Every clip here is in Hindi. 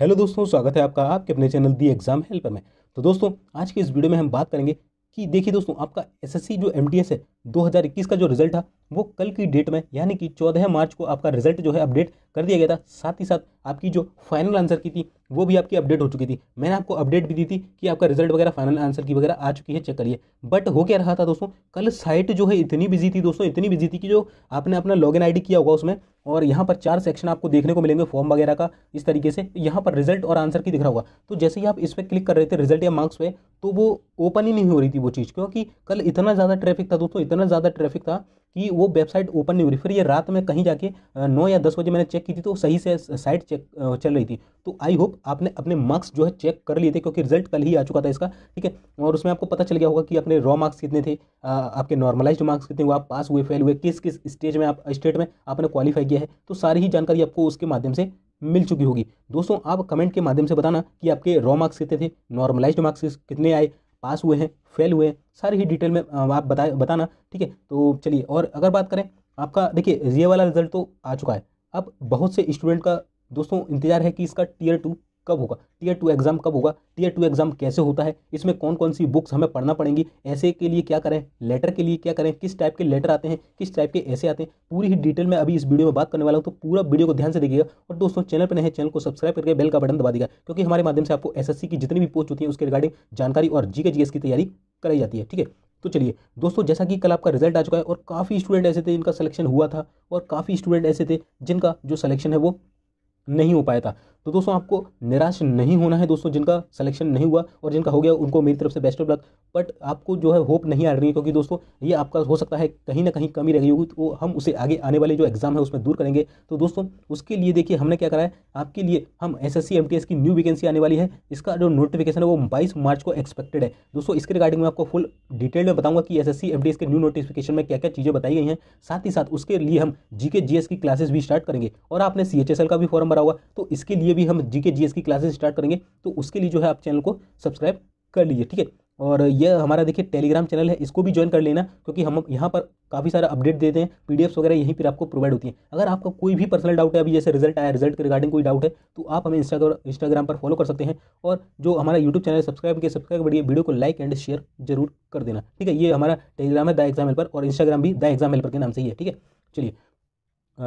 हेलो दोस्तों स्वागत है आपका आपके अपने चैनल दी एग्जाम हेल्पर में तो दोस्तों आज की इस वीडियो में हम बात करेंगे कि देखिए दोस्तों आपका एसएससी जो एमटीएस है 2021 का जो रिजल्ट था वो कल की डेट में यानी कि 14 मार्च को आपका रिजल्ट जो है अपडेट कर दिया गया था साथ ही साथ आपकी जो फाइनल आंसर की थी वो भी आपकी अपडेट हो चुकी थी मैंने आपको अपडेट भी दी थी कि आपका रिजल्ट वगैरह फाइनल आंसर की वगैरह आ चुकी है चेक करिए बट हो क्या रहा था दोस्तों कल साइट जो है इतनी बिजी थी दोस्तों इतनी बिजी थी कि जो आपने अपना लॉग इन किया होगा उसमें और यहाँ पर चार सेक्शन आपको देखने को मिलेंगे फॉर्म वगैरह का इस तरीके से यहाँ पर रिजल्ट और आंसर की दिख रहा होगा तो जैसे ही आप इस पर क्लिक कर रहे थे रिजल्ट या मार्क्स पे तो वो ओपन ही नहीं हो रही थी वो चीज़ क्योंकि कल इतना ज़्यादा ट्रैफिक था दोस्तों इतना ज़्यादा ट्रैफिक था कि वो वेबसाइट ओपन नहीं हो रही फिर ये रात में कहीं जाके नौ या दस बजे मैंने चेक की थी तो सही से साइट चेक चल रही थी तो आई होप आपने अपने मार्क्स जो है चेक कर लिए थे क्योंकि रिजल्ट कल ही आ चुका था इसका ठीक है और उसमें आपको पता चल गया होगा कि अपने रॉ मार्क्स कितने थे आपके नॉर्मलाइज मार्क्स कितने हुए आप पास हुए फेल हुए किस किस स्टेज में आप स्टेट में आपने क्वालिफाई किया है तो सारी ही जानकारी आपको उसके माध्यम से मिल चुकी होगी दोस्तों आप कमेंट के माध्यम से बताना कि आपके रॉ मार्क्स कितने थे नॉर्मलाइज्ड मार्क्स कितने आए पास हुए हैं फेल हुए हैं सारी ही डिटेल में आप बता बताना ठीक है तो चलिए और अगर बात करें आपका देखिए जीए वाला रिजल्ट तो आ चुका है अब बहुत से स्टूडेंट का दोस्तों इंतजार है कि इसका टीयर टू कब होगा टीयर टू एग्ज़ाम कब होगा टीयर टू एग्ज़ाम कैसे होता है इसमें कौन कौन सी बुक्स हमें पढ़ना पड़ेंगी ऐसे के लिए क्या करें लेटर के लिए क्या करें किस टाइप के लेटर आते हैं किस टाइप के ऐसे आते हैं पूरी ही डिटेल में अभी इस वीडियो में बात करने वाला हूँ तो पूरा वीडियो को ध्यान से देखिएगा और दोस्तों चैनल पर नहीं चैनल को सब्सक्राइब करके बेल का बटन दबा देगा क्योंकि हमारे माध्यम से आपको एस की जितनी भी पोस्ट होती है उसके रिगार्डिंग जानकारी और जी की तैयारी कराई जाती है ठीक है तो चलिए दोस्तों जैसा कि कल आपका रिजल्ट आ चुका है और काफ़ी स्टूडेंट ऐसे थे जिनका सिलेक्शन हुआ था और काफ़ी स्टूडेंट ऐसे थे जिनका जो सिलेक्शन है वो नहीं हो पाया था तो दोस्तों आपको निराश नहीं होना है दोस्तों जिनका सिलेक्शन नहीं हुआ और जिनका हो गया उनको मेरी तरफ से बेस्ट ऑफ लक बट आपको जो है होप नहीं आ रही है क्योंकि दोस्तों ये आपका हो सकता है कहीं ना कहीं कमी रह गई होगी तो हम उसे आगे आने वाले जो एग्ज़ाम है उसमें दूर करेंगे तो दोस्तों उसके लिए देखिए हमने क्या करा है आपके लिए हम एस एस की न्यू वैकेंसी आने वाली है इसका जो नोटिफिकेशन है वो बाईस मार्च को एक्सपेक्टेड है दोस्तों इसके रिगार्डिंग मैं आपको फुल डिटेल में बताऊंगा कि एस एस के न्यू नोटिफिकेशन में क्या क्या चीज़ें बताई गई हैं साथ ही साथ उसके लिए हम जी के की क्लासेस भी स्टार्ट करेंगे और आपने सी का भी फॉर्म भरा हुआ तो इसके लिए जब भी हम जीके जी की क्लासेस स्टार्ट करेंगे तो उसके लिए जो है आप चैनल को सब्सक्राइब कर लीजिए ठीक है और ये हमारा देखिए टेलीग्राम चैनल है इसको भी ज्वाइन कर लेना क्योंकि हम यहाँ पर काफ़ी सारा अपडेट देते हैं पीडीएफ्स वगैरह यहीं पर आपको प्रोवाइड होती है अगर आपका कोई भी पर्सनल डाउट है अभी जैसे रिजल्ट आया रिजल्ट के रिगार्डिंग कोई डाउट है तो आप हमें इंस्टाग्राम इंस्टाग्राम पर फॉलो कर सकते हैं और जो हमारा यूट्यूब चैनल सब्सक्राइब किया सब्सक्राइब करिए वीडियो को लाइक एंड शेयर जरूर कर देना ठीक है ये हमारा टेलीग्राम है द एग्जाम हेल्पर और इंस्टाग्राम भी द एग्जाम हेल्पर के नाम से ही है ठीक है चलिए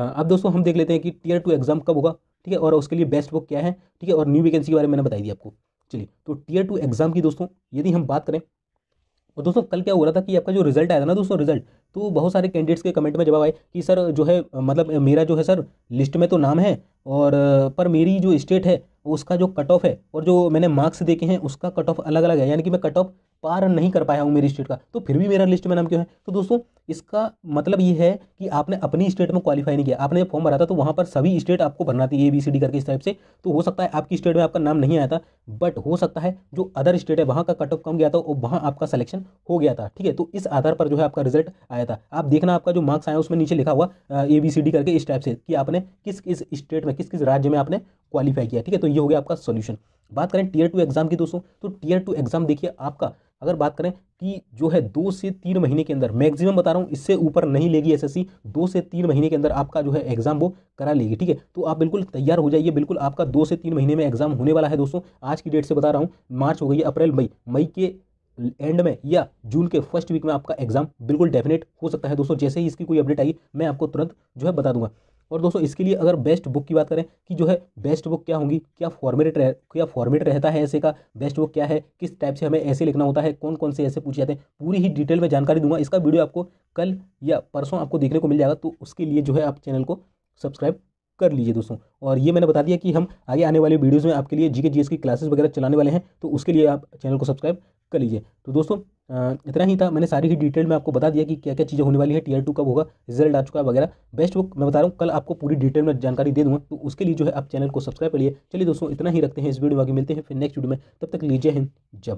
अब दोस्तों हम देख लेते हैं कि टीयर टू एग्जाम कब होगा ठीक है और उसके लिए बेस्ट बुक क्या है ठीक है और न्यू वैकेंसी के बारे में मैंने बताई दी आपको चलिए तो टीयर टू एग्ज़ाम की दोस्तों यदि हम बात करें और तो दोस्तों कल क्या हो रहा था कि आपका जो रिजल्ट आया था ना दोस्तों रिजल्ट तो बहुत सारे कैंडिडेट्स के कमेंट में जवाब आए कि सर जो है मतलब मेरा जो है सर लिस्ट में तो नाम है और पर मेरी जो स्टेट है उसका जो कट ऑफ है और जो मैंने मार्क्स देखे हैं उसका कट ऑफ अलग अलग है यानी कि मैं कट ऑफ पार नहीं कर पाया हूँ मेरी स्टेट का तो फिर भी मेरा लिस्ट में नाम क्यों है तो दोस्तों इसका मतलब ये है कि आपने अपनी स्टेट में क्वालिफाई नहीं किया आपने फॉर्म भरा था तो वहाँ पर सभी स्टेट आपको भरना थी ए बी सी डी करके इस टाइप से तो हो सकता है आपकी स्टेट में आपका नाम नहीं आया था बट हो सकता है जो अदर स्टेट है वहाँ का कट ऑफ कम गया था और वहाँ आपका सिलेक्शन हो गया था ठीक है तो इस आधार पर जो है आपका रिजल्ट आया था आप देखना आपका जो मार्क्स आया उसमें नीचे लिखा हुआ ए बी सी डी करके इस टाइप से कि आपने किस किस स्टेट में किस किस राज्य में आपने क्वालिफाई किया ठीक है तो ये हो गया आपका सोल्यूशन बात करें टीयर टू एग्ज़ाम की दोस्तों तो टीयर टू एग्ज़ाम देखिए आपका अगर बात करें कि जो है दो से तीन महीने के अंदर मैक्सिमम बता रहा हूँ इससे ऊपर नहीं लेगी एसएससी दो से तीन महीने के अंदर आपका जो है एग्जाम वो करा लेगी ठीक है तो आप बिल्कुल तैयार हो जाइए बिल्कुल आपका दो से तीन महीने में एग्जाम होने वाला है दोस्तों आज की डेट से बता रहा हूँ मार्च हो गई अप्रैल मई मई के एंड में या जून के फर्स्ट वीक में आपका एग्जाम बिल्कुल डेफिनेट हो सकता है दोस्तों जैसे ही इसकी कोई अपडेट आई मैं आपको तुरंत जो है बता दूंगा और दोस्तों इसके लिए अगर बेस्ट बुक की बात करें कि जो है बेस्ट बुक क्या होंगी क्या फॉर्मेट रह क्या फॉर्मेट रहता है ऐसे का बेस्ट बुक क्या है किस टाइप से हमें ऐसे लिखना होता है कौन कौन से ऐसे पूछे जाते हैं पूरी ही डिटेल में जानकारी दूंगा इसका वीडियो आपको कल या परसों आपको देखने को मिल जाएगा तो उसके लिए जो है आप चैनल को सब्सक्राइब कर लीजिए दोस्तों और ये मैंने बता दिया कि हम आगे आने वाले वीडियोज़ में आपके लिए जी के जी एस की क्लासेस वगैरह चलाने वाले हैं तो उसके लिए आप चैनल को सब्सक्राइब कर लीजिए तो दोस्तों इतना ही था मैंने सारी ही डिटेल में आपको बता दिया कि क्या क्या चीज़ें होने वाली है टीयर टू कब होगा रिजल्ट आ चुका है वगैरह बेस्ट बुक मैं बता रहा हूँ कल आपको पूरी डिटेल में जानकारी दे दूँगा तो उसके लिए जो है आप चैनल को सब्सक्राइब करिए चलिए दोस्तों इतना ही रखते हैं इस वीडियो आगे मिलते हैं फिर नेक्स्ट वीडियो में तब तक लीजिए हिंद जब